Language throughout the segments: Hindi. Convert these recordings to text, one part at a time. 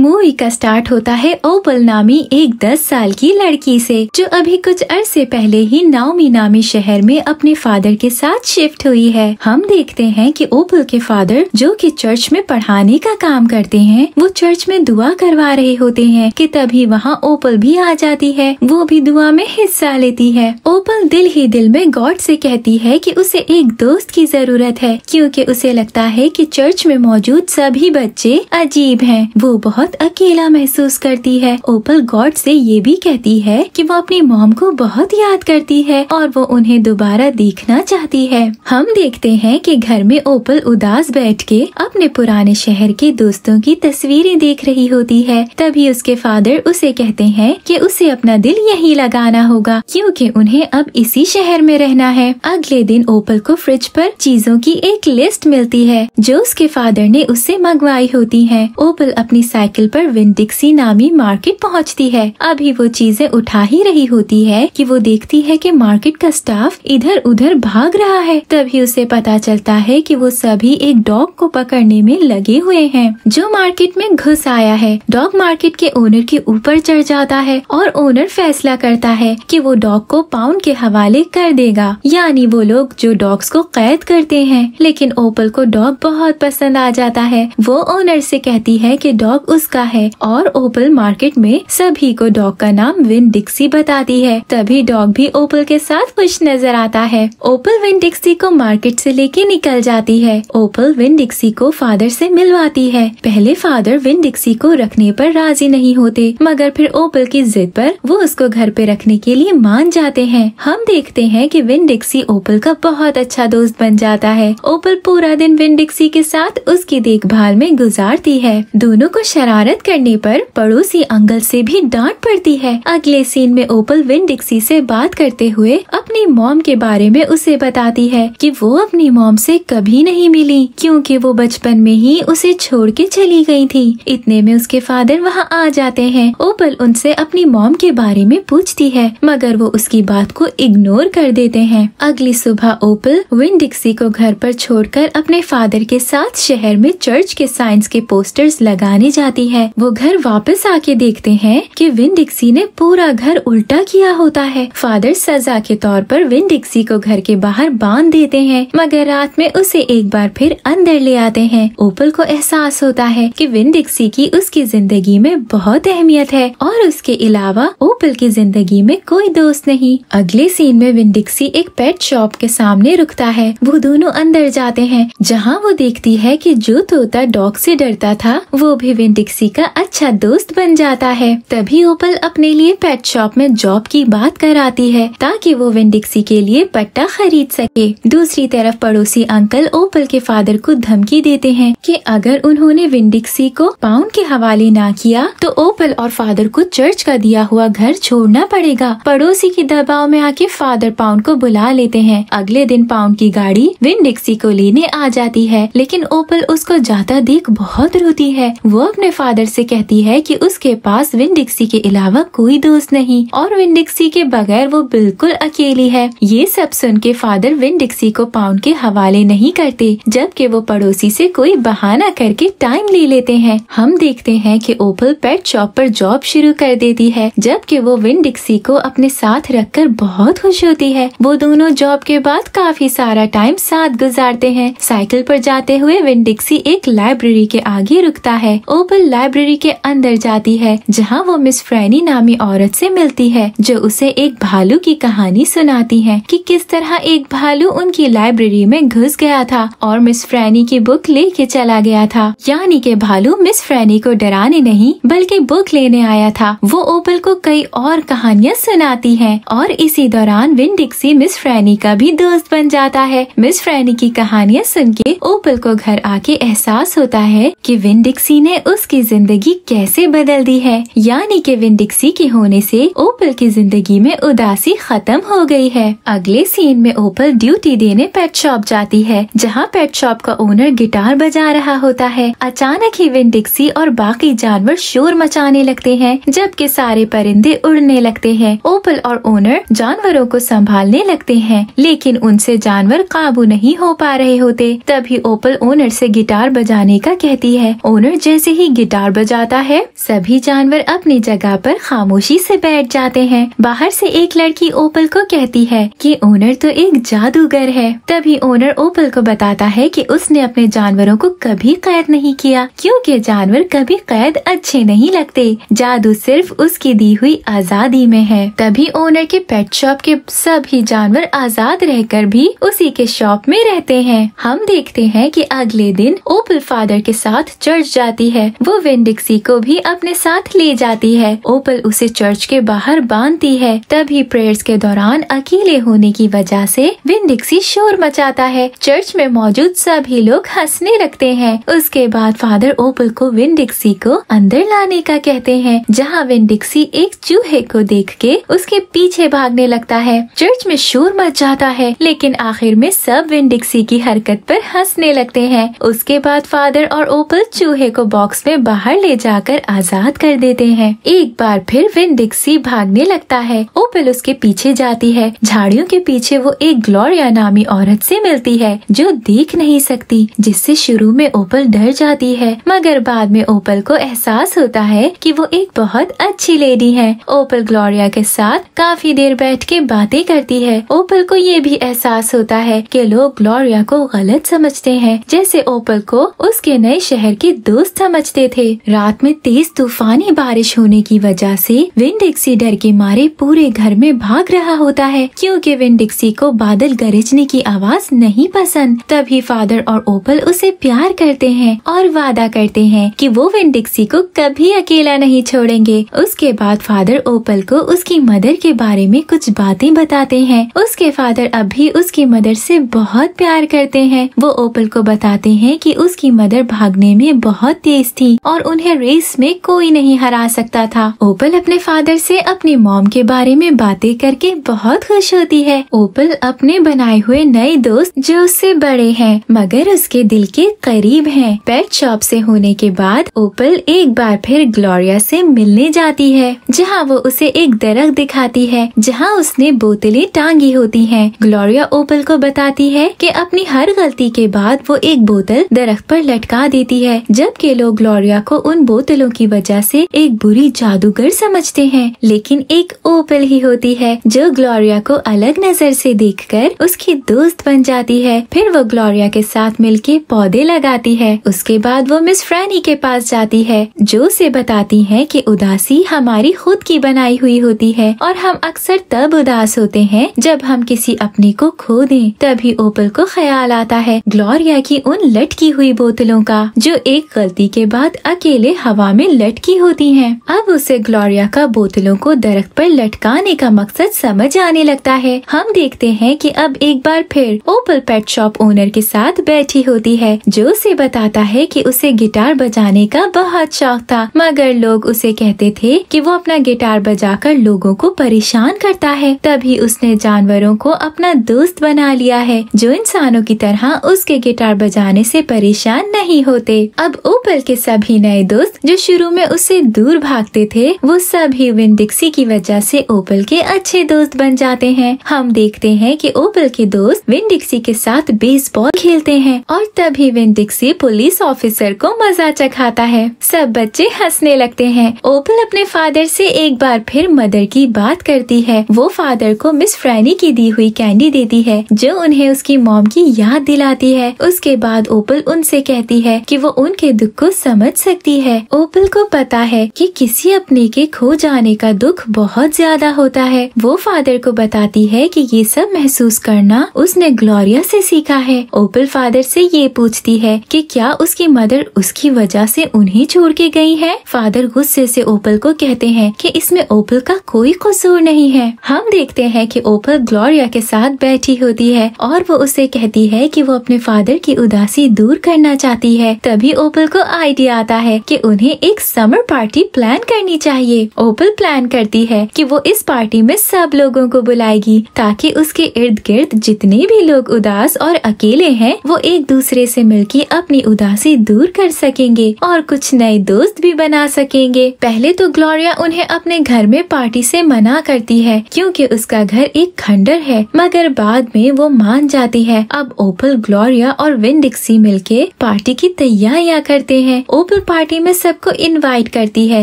मूवी का स्टार्ट होता है ओपल नामी एक दस साल की लड़की से जो अभी कुछ अरसे पहले ही नाउमी नामी शहर में अपने फादर के साथ शिफ्ट हुई है हम देखते हैं कि ओपल के फादर जो कि चर्च में पढ़ाने का काम करते हैं वो चर्च में दुआ करवा रहे होते हैं कि तभी वहाँ ओपल भी आ जाती है वो भी दुआ में हिस्सा लेती है ओपल दिल ही दिल में गॉड ऐसी कहती है की उसे एक दोस्त की जरूरत है क्यूँकी उसे लगता है की चर्च में मौजूद सभी बच्चे अजीब है वो बहुत बहुत अकेला महसूस करती है ओपल गॉड से ये भी कहती है कि वो अपनी मॉम को बहुत याद करती है और वो उन्हें दोबारा देखना चाहती है हम देखते हैं कि घर में ओपल उदास बैठ के अपने पुराने शहर के दोस्तों की तस्वीरें देख रही होती है तभी उसके फादर उसे कहते हैं कि उसे अपना दिल यही लगाना होगा क्योंकि उन्हें अब इसी शहर में रहना है अगले दिन ओपल को फ्रिज पर चीजों की एक लिस्ट मिलती है जो उसके फादर ने उससे मंगवाई होती है ओपल अपनी साइकिल साइकिल पर विंडिक्सी नामी मार्केट पहुंचती है अभी वो चीजें उठा ही रही होती है कि वो देखती है कि मार्केट का स्टाफ इधर उधर भाग रहा है तभी उसे पता चलता है कि वो सभी एक डॉग को पकड़ने में लगे हुए हैं जो मार्केट में घुस आया है डॉग मार्केट के ओनर के ऊपर चढ़ जाता है और ओनर फैसला करता है की वो डॉग को पाउंड के हवाले कर देगा यानी वो लोग जो डॉग्स को कैद करते हैं लेकिन ओपल को डॉग बहुत पसंद आ जाता है वो ओनर से कहती है कि डॉग उस उसका है और ओपल मार्केट में सभी को डॉग का नाम विन डिक्सी बताती है तभी डॉग भी ओपल के साथ खुश नजर आता है ओपल विन डिक्सी को मार्केट से लेके निकल जाती है ओपल विन डिक्सी को फादर से मिलवाती है पहले फादर विन डिक्सी को रखने पर राजी नहीं होते मगर फिर ओपल की जिद पर वो उसको घर पे रखने के लिए मान जाते हैं हम देखते हैं कि विन डिक्सी ओपल का बहुत अच्छा दोस्त बन जाता है ओपल पूरा दिन विन डिक्सी के साथ उसकी देखभाल में गुजारती है दोनों को शराब शरारत करने पर पड़ोसी अंगल से भी डांट पड़ती है अगले सीन में ओपल विन डिक्सी से बात करते हुए अपनी मॉम के बारे में उसे बताती है कि वो अपनी मॉम से कभी नहीं मिली क्योंकि वो बचपन में ही उसे छोड़ के चली गई थी इतने में उसके फादर वहाँ आ जाते हैं ओपल उनसे अपनी मॉम के बारे में पूछती है मगर वो उसकी बात को इग्नोर कर देते हैं अगली सुबह ओपल विन डिक्सी को घर पर छोड़कर अपने फादर के साथ शहर में चर्च के साइंस के पोस्टर्स लगाने जाती जाती है वो घर वापस आके देखते हैं कि विन डिक्सी ने पूरा घर उल्टा किया होता है फादर सजा के तौर पर विन डिक्सी को घर के बाहर बांध देते हैं मगर रात में उसे एक बार फिर अंदर ले आते हैं ओपल को एहसास होता है कि विन डिक्सी की उसकी जिंदगी में बहुत अहमियत है और उसके अलावा ओपल की जिंदगी में कोई दोस्त नहीं अगले सीन में विन डिक्सी एक पेट शॉप के सामने रुकता है वो दोनों अंदर जाते हैं जहाँ वो देखती है की जो तोता डॉग से डरता था वो भी विन डिक्सी मिक्सी का अच्छा दोस्त बन जाता है तभी ओपल अपने लिए पेट शॉप में जॉब की बात कराती है ताकि वो वेंडिक्सी के लिए पट्टा खरीद सके दूसरी तरफ पड़ोसी अंकल ओपल के फादर को धमकी देते हैं कि अगर उन्होंने विंडिक्सी को पाउंड के हवाले ना किया तो ओपल और फादर को चर्च का दिया हुआ घर छोड़ना पड़ेगा पड़ोसी के दबाव में आके फादर पाउंड को बुला लेते हैं अगले दिन पाउंड की गाड़ी विंडिक्सी को लेने आ जाती है लेकिन ओपल उसको जाता देख बहुत रोती है वो अपने फादर से कहती है कि उसके पास विंडिक्सी के अलावा कोई दोस्त नहीं और विंडिक्सी के बगैर वो बिल्कुल अकेली है ये सब सुन के फादर विंडिक्सी को पाउंड के हवाले नहीं करते जबकि वो पड़ोसी से कोई बहाना करके टाइम ले लेते हैं हम देखते हैं कि ओपल पेट शॉप पर जॉब शुरू कर देती है जबकि वो विंडिक्सी को अपने साथ रखकर बहुत खुश होती है वो दोनों जॉब के बाद काफी सारा टाइम साथ गुजारते हैं साइकिल पर जाते हुए विंडिक्सी एक लाइब्रेरी के आगे रुकता है ओपल लाइब्रेरी के अंदर जाती है जहाँ वो मिस फ्रैनी नामी औरत से मिलती है जो उसे एक भालू की कहानी सुनाती है कि किस तरह एक भालू उनकी लाइब्रेरी में घुस गया था और मिस फ्रैनी की बुक लेके चला गया था यानी के भालू मिस फ्रैनी को डराने नहीं बल्कि बुक लेने आया था वो ओपल को कई और कहानियाँ सुनाती है और इसी दौरान विन डिक्सी मिस फ्रैनी का भी दोस्त बन जाता है मिस फ्रैनी की कहानियाँ सुन के ओपल को घर आके एहसास होता है कि विन डिक्सी ने उसकी की जिंदगी कैसे बदल दी है यानी कि विंडिक्सी के होने से ओपल की जिंदगी में उदासी खत्म हो गई है अगले सीन में ओपल ड्यूटी देने पेट शॉप जाती है जहाँ पेट शॉप का ओनर गिटार बजा रहा होता है अचानक ही विंडिक्सी और बाकी जानवर शोर मचाने लगते है जबकि सारे परिंदे उड़ने लगते हैं ओपल और ओनर जानवरों को संभालने लगते है लेकिन उनसे जानवर काबू नहीं हो पा रहे होते तभी ओपल ओनर से गिटार बजाने का कहती है ओनर जैसे ही गिटार गिटार बजाता है सभी जानवर अपनी जगह पर खामोशी से बैठ जाते हैं बाहर से एक लड़की ओपल को कहती है कि ओनर तो एक जादूगर है तभी ओनर ओपल को बताता है कि उसने अपने जानवरों को कभी कैद नहीं किया क्योंकि जानवर कभी कैद अच्छे नहीं लगते जादू सिर्फ उसकी दी हुई आजादी में है तभी ओनर के पेट शॉप के सभी जानवर आजाद रहकर भी उसी के शॉप में रहते हैं हम देखते हैं कि अगले दिन ओपल फादर के साथ चर्च जाती है वो वो वेंडिक्सी को भी अपने साथ ले जाती है ओपल उसे चर्च के बाहर बांधती है तभी प्रेयर्स के दौरान अकेले होने की वजह से विंडिक्सी शोर मचाता है चर्च में मौजूद सभी लोग हंसने लगते हैं उसके बाद फादर ओपल को विंडिक्सी को अंदर लाने का कहते हैं जहाँ वेंडिक्सी एक चूहे को देख के उसके पीछे भागने लगता है चर्च में शोर मच जाता है लेकिन आखिर में सब वेंडिक्सी की हरकत पर हंसने लगते हैं उसके बाद फादर और ओपल चूहे को बॉक्स में उन्हें बाहर ले जाकर आजाद कर देते हैं एक बार फिर विन डिक्सी भागने लगता है ओपल उसके पीछे जाती है झाड़ियों के पीछे वो एक ग्लोरिया नामी औरत से मिलती है जो देख नहीं सकती जिससे शुरू में ओपल डर जाती है मगर बाद में ओपल को एहसास होता है कि वो एक बहुत अच्छी लेडी है ओपल ग्लोरिया के साथ काफी देर बैठ के बातें करती है ओपल को ये भी एहसास होता है कि लोग ग्लोरिया को गलत समझते हैं जैसे ओपल को उसके नए शहर की दोस्त समझते थे रात में तेज तूफानी बारिश होने की वजह से विंडिक्सी डर के मारे पूरे घर में भाग रहा होता है क्योंकि विंडिक्सी को बादल गरजने की आवाज नहीं पसंद तभी फादर और ओपल उसे प्यार करते हैं और वादा करते हैं कि वो विंडिक्सी को कभी अकेला नहीं छोड़ेंगे उसके बाद फादर ओपल को उसकी मदर के बारे में कुछ बातें बताते हैं उसके फादर अब भी उसकी मदर से बहुत प्यार करते हैं वो ओपल को बताते हैं कि उसकी मदर भागने में बहुत तेज थी और उन्हें रेस में कोई नहीं हरा सकता था ओपल अपने फादर से अपनी मॉम के बारे में बातें करके बहुत खुश होती है ओपल अपने बनाए हुए नए दोस्त जो उससे बड़े हैं मगर उसके दिल के करीब हैं। पेट शॉप से होने के बाद ओपल एक बार फिर ग्लोरिया से मिलने जाती है जहाँ वो उसे एक दरख्त दिखाती है जहाँ उसने बोतलें टांगी होती है ग्लोरिया ओपल को बताती है की अपनी हर गलती के बाद वो एक बोतल दरख्त पर लटका देती है जबकि लोग ग्लोरिया विक्टोरिया को उन बोतलों की वजह से एक बुरी जादूगर समझते हैं लेकिन एक ओपल ही होती है जो ग्लोरिया को अलग नजर से देखकर उसकी दोस्त बन जाती है फिर वो ग्लोरिया के साथ मिलके पौधे लगाती है उसके बाद वो मिस फ्रैनी के पास जाती है जो उसे बताती है की उदासी हमारी खुद की बनाई हुई होती है और हम अक्सर तब उदास होते हैं जब हम किसी अपने को खो दें तभी ओपल को ख्याल आता है ग्लोरिया की उन लटकी हुई बोतलों का जो एक गलती के बाद अकेले हवा में लटकी होती हैं। अब उसे ग्लोरिया का बोतलों को दरख्त पर लटकाने का मकसद समझ आने लगता है हम देखते हैं कि अब एक बार फिर ओपल पेट शॉप ओनर के साथ बैठी होती है जो उसे बताता है कि उसे गिटार बजाने का बहुत शौक था मगर लोग उसे कहते थे कि वो अपना गिटार बजाकर लोगों को परेशान करता है तभी उसने जानवरों को अपना दोस्त बना लिया है जो इंसानों की तरह उसके गिटार बजाने से परेशान नहीं होते अब ओपल के सभी सभी नए दोस्त जो शुरू में उससे दूर भागते थे वो सभी विन डिक्सी की वजह से ओपल के अच्छे दोस्त बन जाते हैं हम देखते हैं कि ओपल के दोस्त विन डिक्सी के साथ बेसबॉल खेलते हैं और तभी विन डिक्सी पुलिस ऑफिसर को मजा चखाता है सब बच्चे हंसने लगते हैं ओपल अपने फादर से एक बार फिर मदर की बात करती है वो फादर को मिस फ्रैनी की दी हुई कैंडी देती है जो उन्हें उसकी मॉम की याद दिलाती है उसके बाद ओपल उनसे कहती है कि वो उनके दुख को समझ सकती है ओपल को पता है कि किसी अपने के खो जाने का दुख बहुत ज्यादा होता है वो फादर को बताती है कि ये सब महसूस करना उसने ग्लोरिया से सीखा है ओपल फादर से ये पूछती है कि क्या उसकी मदर उसकी वजह से उन्हें छोड़ के गयी है फादर गुस्से से ओपल को कहते हैं कि इसमें ओपल का कोई कसूर नहीं है हम देखते हैं कि ओपल ग्लोरिया के साथ बैठी होती है और वो उसे कहती है कि वो अपने फादर की उदासी दूर करना चाहती है तभी ओपल को आइडिया बताता है कि उन्हें एक समर पार्टी प्लान करनी चाहिए ओपल प्लान करती है कि वो इस पार्टी में सब लोगों को बुलाएगी ताकि उसके इर्द गिर्द जितने भी लोग उदास और अकेले हैं वो एक दूसरे से मिलकर अपनी उदासी दूर कर सकेंगे और कुछ नए दोस्त भी बना सकेंगे पहले तो ग्लोरिया उन्हें अपने घर में पार्टी ऐसी मना करती है क्यूँकी उसका घर एक खंडर है मगर बाद में वो मान जाती है अब ओपल ग्लोरिया और विंडिक्सी मिलके पार्टी की तैयारियां करते हैं ओपल कानपुर पार्टी में सबको इनवाइट करती है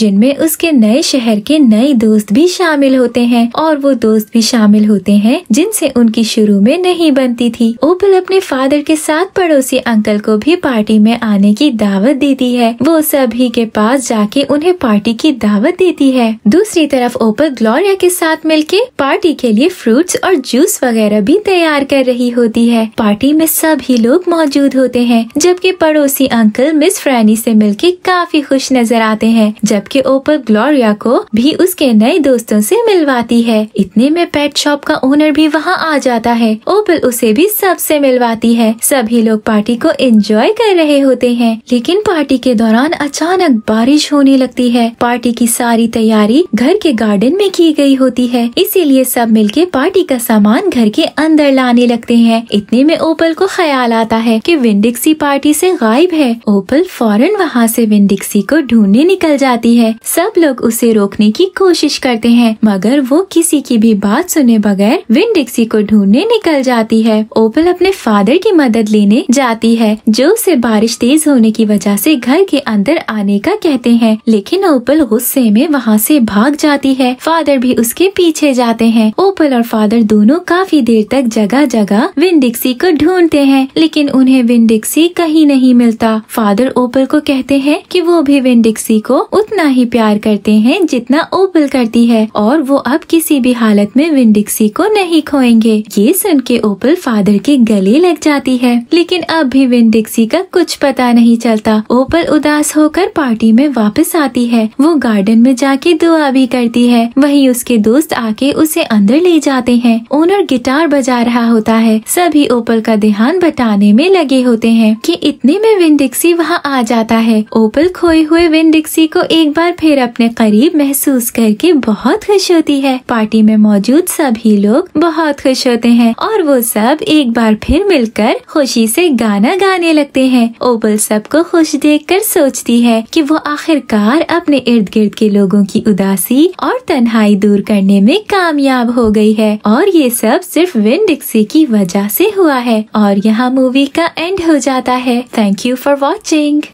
जिनमें उसके नए शहर के नए दोस्त भी शामिल होते हैं और वो दोस्त भी शामिल होते हैं जिनसे उनकी शुरू में नहीं बनती थी ओपल अपने फादर के साथ पड़ोसी अंकल को भी पार्टी में आने की दावत देती है वो सभी के पास जाके उन्हें पार्टी की दावत देती है दूसरी तरफ ओपल ग्लोरिया के साथ मिल पार्टी के लिए फ्रूट्स और जूस वगैरह भी तैयार कर रही होती है पार्टी में सभी लोग मौजूद होते हैं जबकि पड़ोसी अंकल मिस फ्रैनी से मिल के काफी खुश नजर आते हैं जबकि ओपल ग्लोरिया को भी उसके नए दोस्तों से मिलवाती है इतने में पेट शॉप का ओनर भी वहाँ आ जाता है ओपल उसे भी सबसे मिलवाती है सभी लोग पार्टी को एंजॉय कर रहे होते हैं लेकिन पार्टी के दौरान अचानक बारिश होने लगती है पार्टी की सारी तैयारी घर के गार्डन में की गई होती है इसीलिए सब मिलके पार्टी का सामान घर के अंदर लाने लगते हैं इतने में ओपल को ख्याल आता है कि विंडिक्सी पार्टी से गायब है ओपल फॉरन वहाँ से डिक्सी को ढूंढने निकल जाती है सब लोग उसे रोकने की कोशिश करते हैं मगर वो किसी की भी बात सुने बगैर डिक्सी को ढूंढने निकल जाती है ओपल अपने फादर की मदद लेने जाती है जो उसे बारिश तेज होने की वजह से घर के अंदर आने का कहते हैं लेकिन ओपल गुस्से में वहाँ से भाग जाती है फादर भी उसके पीछे जाते हैं ओपल और फादर दोनों काफी देर तक जगह जगह विंडिक्सी को ढूंढते हैं लेकिन उन्हें डिक्सी कहीं नहीं मिलता फादर ओपल को कह कहते हैं कि वो भी विंडिक्सी को उतना ही प्यार करते हैं जितना ओपल करती है और वो अब किसी भी हालत में विंडिक्सी को नहीं खोएंगे ये सुन के ओपल फादर के गले लग जाती है लेकिन अब भी विंडिक्सी का कुछ पता नहीं चलता ओपल उदास होकर पार्टी में वापस आती है वो गार्डन में जाके दुआ भी करती है वही उसके दोस्त आके उसे अंदर ले जाते हैं ओनर गिटार बजा रहा होता है सभी ओपल का ध्यान बटाने में लगे होते हैं कि इतने में विंडिक्सी वहाँ आ जाता है है ओपल खोए हुए विन डिक्सी को एक बार फिर अपने करीब महसूस करके बहुत खुश होती है पार्टी में मौजूद सभी लोग बहुत खुश होते हैं और वो सब एक बार फिर मिलकर खुशी से गाना गाने लगते हैं ओपल सबको खुश देखकर सोचती है कि वो आखिरकार अपने इर्द गिर्द के लोगों की उदासी और तन्हाई दूर करने में कामयाब हो गई है और ये सब सिर्फ विन डिक्सी की वजह से हुआ है और यहाँ मूवी का एंड हो जाता है थैंक यू फॉर वॉचिंग